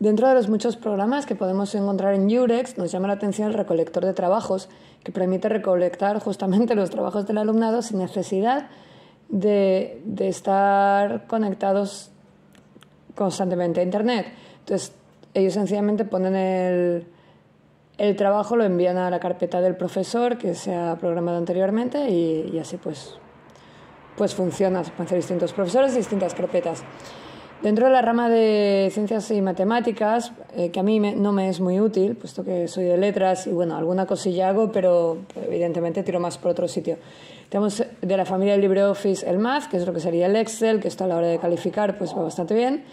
Dentro de los muchos programas que podemos encontrar en Eurex, nos llama la atención el recolector de trabajos, que permite recolectar justamente los trabajos del alumnado sin necesidad de, estar conectados constantemente a Internet. Entonces, ellos sencillamente ponen el, trabajo, lo envían a la carpeta del profesor que se ha programado anteriormente y, así pues, pues funciona. Se pueden hacer distintos profesores, distintas carpetas. Dentro de la rama de ciencias y matemáticas, eh, que a mí no me es muy útil, puesto que soy de letras y bueno, alguna cosilla hago, pero evidentemente tiro más por otro sitio. Tenemos de la familia de LibreOffice el Math, que es lo que sería el Excel, que está a la hora de calificar pues va bastante bien.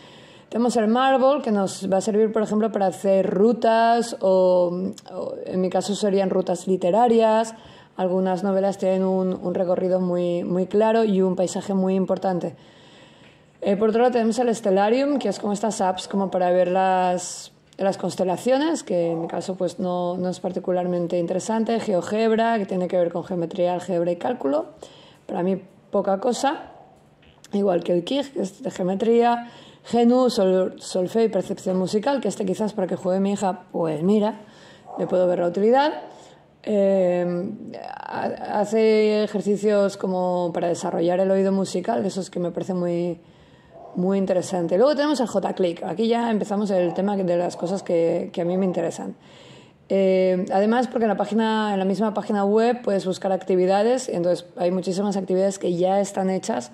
Tenemos el Marble, que nos va a servir, por ejemplo, para hacer rutas o, en mi caso serían rutas literarias. Algunas novelas tienen un, un recorrido muy, muy claro y un paisaje muy importante. Eh, por otro lado tenemos el Stellarium, que es como estas apps como para ver las, las constelaciones, que en mi caso pues no, no es particularmente interesante. GeoGebra, que tiene que ver con geometría, álgebra y cálculo. Para mí poca cosa. Igual que el KIG, que es de geometría. Genus sol, solfeo y percepción musical, que este quizás para que juegue mi hija, pues mira, le puedo ver la utilidad. Eh, hace ejercicios como para desarrollar el oído musical, esos que me parece muy, muy interesante. Luego tenemos el j Aquí ya empezamos el tema de las cosas que, a mí me interesan. Eh, además, porque en la, página, en la misma página web puedes buscar actividades, entonces hay muchísimas actividades que ya están hechas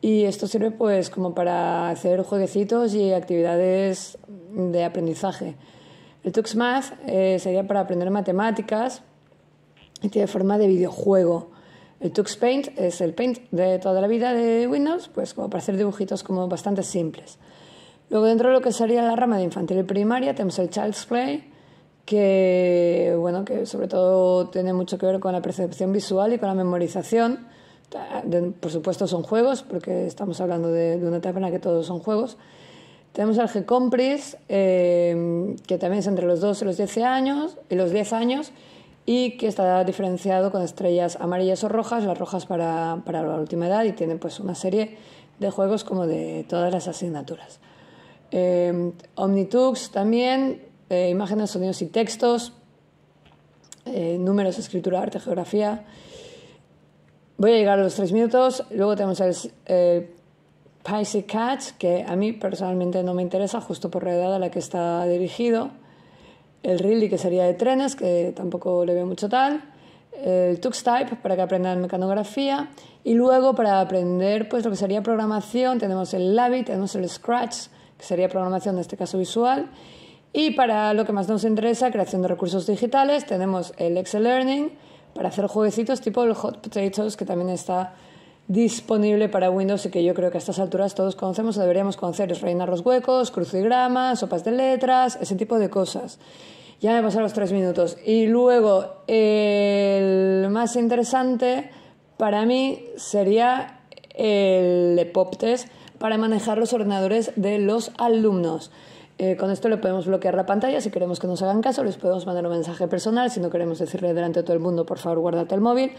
y esto sirve pues como para hacer jueguecitos y actividades de aprendizaje. El Tuxmath eh, sería para aprender matemáticas y tiene forma de videojuego. El Tux Paint es el paint de toda la vida de Windows, pues como para hacer dibujitos como bastante simples. Luego dentro de lo que sería la rama de infantil y primaria tenemos el Child's Play, que bueno, que sobre todo tiene mucho que ver con la percepción visual y con la memorización. Por supuesto son juegos, porque estamos hablando de, una etapa en la que todos son juegos. Tenemos el g eh, que también es entre los 12 y los 10 años, y los 10 años, y que está diferenciado con estrellas amarillas o rojas, las rojas para, la última edad y tiene pues una serie de juegos como de todas las asignaturas. Em, Omnitux también, eh, imágenes, sonidos y textos, eh, números, escritura, arte, geografía. Voy a llegar a los tres minutos, luego tenemos el Pisces catch que a mí personalmente no me interesa justo por la edad a la que está dirigido el Rilly que sería de trenes, que tampoco le veo mucho tal, el TuxType para que aprendan mecanografía y luego para aprender pues lo que sería programación tenemos el Lavi, tenemos el Scratch, que sería programación en este caso visual y para lo que más nos interesa, creación de recursos digitales, tenemos el Excel Learning para hacer jueguecitos tipo el Hot Potatoes que también está disponible para Windows y que yo creo que a estas alturas todos conocemos o deberíamos conocer, es rellenar los huecos, crucigramas, sopas de letras, ese tipo de cosas. Ya me pasaron los tres minutos. Y luego, el más interesante para mí sería el PopTest para manejar los ordenadores de los alumnos. Eh, con esto le podemos bloquear la pantalla si queremos que nos hagan caso, les podemos mandar un mensaje personal si no queremos decirle delante de todo el mundo, por favor, guárdate el móvil.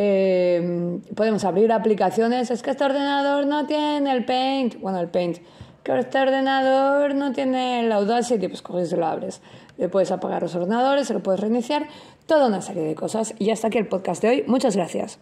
Eh, podemos abrir aplicaciones. Es que este ordenador no tiene el Paint. Bueno, el Paint. Que este ordenador no tiene el Audacity. Pues coges y lo abres. Le puedes apagar los ordenadores, se lo puedes reiniciar. Toda una serie de cosas. Y hasta aquí el podcast de hoy. Muchas gracias.